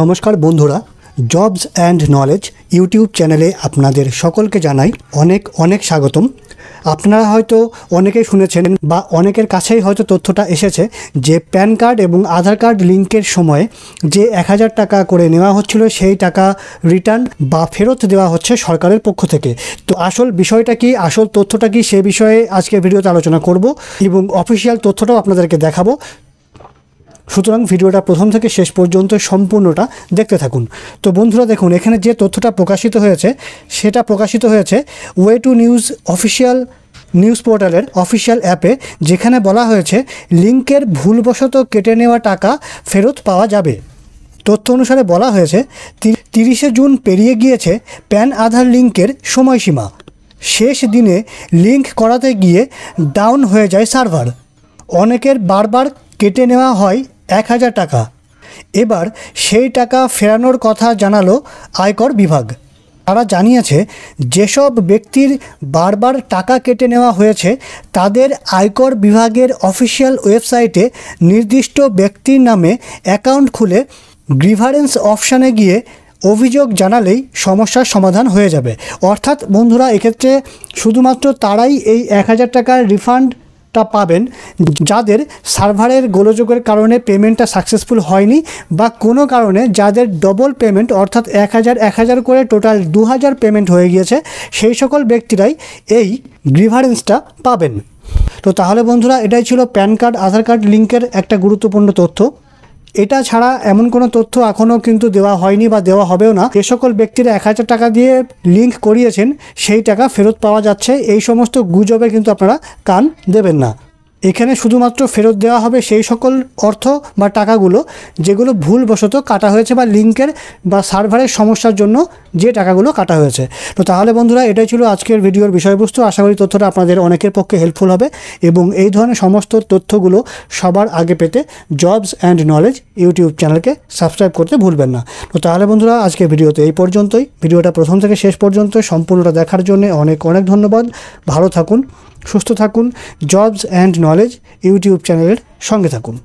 নমস্কার বন্ধুরা jobs and knowledge YouTube চ্যানেলে আপনাদের সকলকে জানাই অনেক অনেক স্বাগতম আপনারা হয়তো অনেকেই শুনেছেন বা অনেকের কাছেই হয়তো তথ্যটা এসেছে যে প্যান কার্ড এবং আধার কার্ড লিঙ্কের সময় যে এক হাজার টাকা করে নেওয়া হচ্ছিল সেই টাকা রিটার্ন বা ফেরত দেওয়া হচ্ছে সরকারের পক্ষ থেকে তো আসল বিষয়টা কি আসল তথ্যটা কি সে বিষয়ে আজকে ভিডিওতে আলোচনা করব এবং অফিসিয়াল তথ্যটাও আপনাদেরকে দেখাবো সুতরাং ভিডিওটা প্রথম থেকে শেষ পর্যন্ত সম্পূর্ণটা দেখতে থাকুন তো বন্ধুরা দেখুন এখানে যে তথ্যটা প্রকাশিত হয়েছে সেটা প্রকাশিত হয়েছে way to news official news পোর্টালের অফিসিয়াল অ্যাপে যেখানে বলা হয়েছে লিঙ্কের ভুলবশত কেটে নেওয়া টাকা ফেরত পাওয়া যাবে তথ্য অনুসারে বলা হয়েছে তিরিশে জুন পেরিয়ে গিয়েছে প্যান আধার লিঙ্কের সময়সীমা শেষ দিনে লিঙ্ক করাতে গিয়ে ডাউন হয়ে যায় সার্ভার অনেকের বারবার কেটে নেওয়া হয় এক হাজার টাকা এবার সেই টাকা ফেরানোর কথা জানালো আয়কর বিভাগ তারা জানিয়েছে যেসব ব্যক্তির বারবার টাকা কেটে নেওয়া হয়েছে তাদের আয়কর বিভাগের অফিসিয়াল ওয়েবসাইটে নির্দিষ্ট ব্যক্তির নামে অ্যাকাউন্ট খুলে গ্রিভারেন্স অপশানে গিয়ে অভিযোগ জানালেই সমস্যার সমাধান হয়ে যাবে অর্থাৎ বন্ধুরা এক্ষেত্রে শুধুমাত্র তারাই এই এক হাজার টাকার রিফান্ড টা পাবেন যাদের সার্ভারের গোলযোগের কারণে পেমেন্টটা সাকসেসফুল হয়নি বা কোনো কারণে যাদের ডবল পেমেন্ট অর্থাৎ এক হাজার এক হাজার করে টোটাল দু হাজার পেমেন্ট হয়ে গিয়েছে সেই সকল ব্যক্তিরাই এই গ্রিভারেন্সটা পাবেন তো তাহলে বন্ধুরা এটাই ছিল প্যান কার্ড আধার কার্ড লিঙ্কের একটা গুরুত্বপূর্ণ তথ্য এটা ছাড়া এমন কোনো তথ্য এখনও কিন্তু দেওয়া হয়নি বা দেওয়া হবেও না যে সকল ব্যক্তিরা এক হাজার টাকা দিয়ে লিঙ্ক করিয়েছেন সেই টাকা ফেরত পাওয়া যাচ্ছে এই সমস্ত গুজবে কিন্তু আপনারা কান দেবেন না এখানে শুধুমাত্র ফেরত দেওয়া হবে সেই সকল অর্থ বা টাকাগুলো যেগুলো ভুলবশত কাটা হয়েছে বা লিঙ্কের বা সার্ভারের সমস্যার জন্য যে টাকাগুলো কাটা হয়েছে তো তাহলে বন্ধুরা এটাই ছিল আজকের ভিডিওর বিষয়বস্তু আশা করি তথ্যটা আপনাদের অনেকের পক্ষে হেল্পফুল হবে এবং এই ধরনের সমস্ত তথ্যগুলো সবার আগে পেতে জবস অ্যান্ড নলেজ ইউটিউব চ্যানেলকে সাবস্ক্রাইব করতে ভুলবেন না তো তাহলে বন্ধুরা আজকে ভিডিওতে এই পর্যন্তই ভিডিওটা প্রথম থেকে শেষ পর্যন্ত সম্পূর্ণটা দেখার জন্য অনেক অনেক ধন্যবাদ ভালো থাকুন সুস্থ থাকুন জবস অ্যান্ড নলেজ ইউটিউব চ্যানেলের সঙ্গে থাকুন